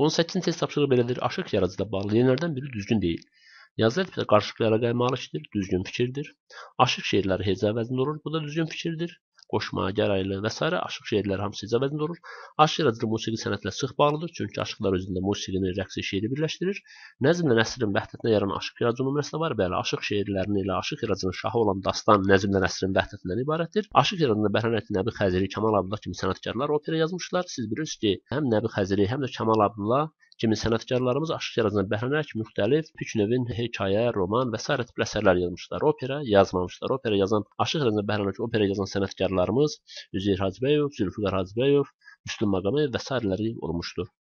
18. test tapşırığı belirleri aşık yaracıyla bağlı yenilerden biri düzgün değil. Yazı elbise qarşılıqlı əlaqəyə düzgün fikirdir. Aşıq şeirləri heca vəzində olur, bu da düzgün fikirdir. qoşma, gəraylı və s. aşıq şeirləri hamısı icab ədində olur. Aşıq yaradıcılığı musiqi sənətlə sıx bağlıdır, çünki aşıqlar özündə musiqini, rəqsi, şeiri birləşdirir. Nəzmlə Nəsrin vəhdətinə yaran aşıq yaradıcı nümunəsinə var. Bəli, aşıq şeirlərini ilə aşıq yaradıcının şahı olan dastan Nəzmlə Nəsrin vəhdətindən ibarətdir. Aşıq yaradıcında Bəhrən Əti, Nəbi Xəziri, Kamal Abdullah kimi sənətkarlar opera yazmışlar. Siz bilirsiniz ki, həm Nəbi Xəziri, həm də Kamal Abdullah kimi sənətkarlarımız aşıq yaradan bəhrələnərək müxtəlif üç növün hekayə, roman və s. tipli əsərlər yazmışlar. Opera yazmamışlar. Opera yazan, aşıq yaradan bəhrələnərək opera yazan sənətkarlarımız Üzeyir Hacıbəyov, Zülfüqar Hacıbəyov, Müslüm Maqami və s. olmuşdur.